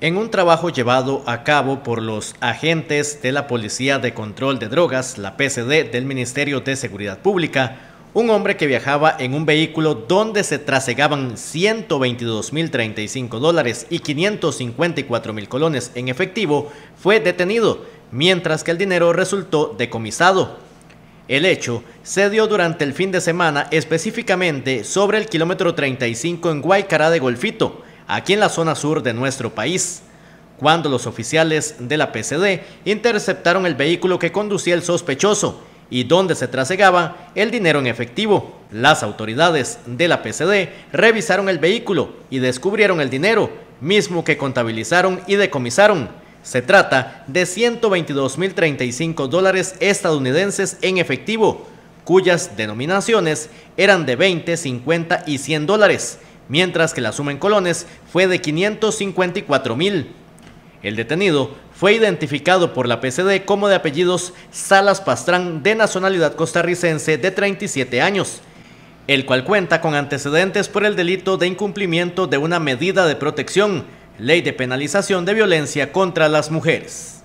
En un trabajo llevado a cabo por los agentes de la Policía de Control de Drogas, la PCD del Ministerio de Seguridad Pública, un hombre que viajaba en un vehículo donde se trasegaban 122.035 dólares y 554.000 colones en efectivo fue detenido, mientras que el dinero resultó decomisado. El hecho se dio durante el fin de semana específicamente sobre el kilómetro 35 en Guaycará de Golfito, aquí en la zona sur de nuestro país, cuando los oficiales de la PCD interceptaron el vehículo que conducía el sospechoso y donde se trasegaba el dinero en efectivo. Las autoridades de la PCD revisaron el vehículo y descubrieron el dinero, mismo que contabilizaron y decomisaron. Se trata de 122.035 dólares estadounidenses en efectivo, cuyas denominaciones eran de 20, 50 y 100 dólares, mientras que la suma en colones fue de 554 mil. El detenido fue identificado por la PCD como de apellidos Salas Pastrán, de nacionalidad costarricense, de 37 años, el cual cuenta con antecedentes por el delito de incumplimiento de una medida de protección, ley de penalización de violencia contra las mujeres.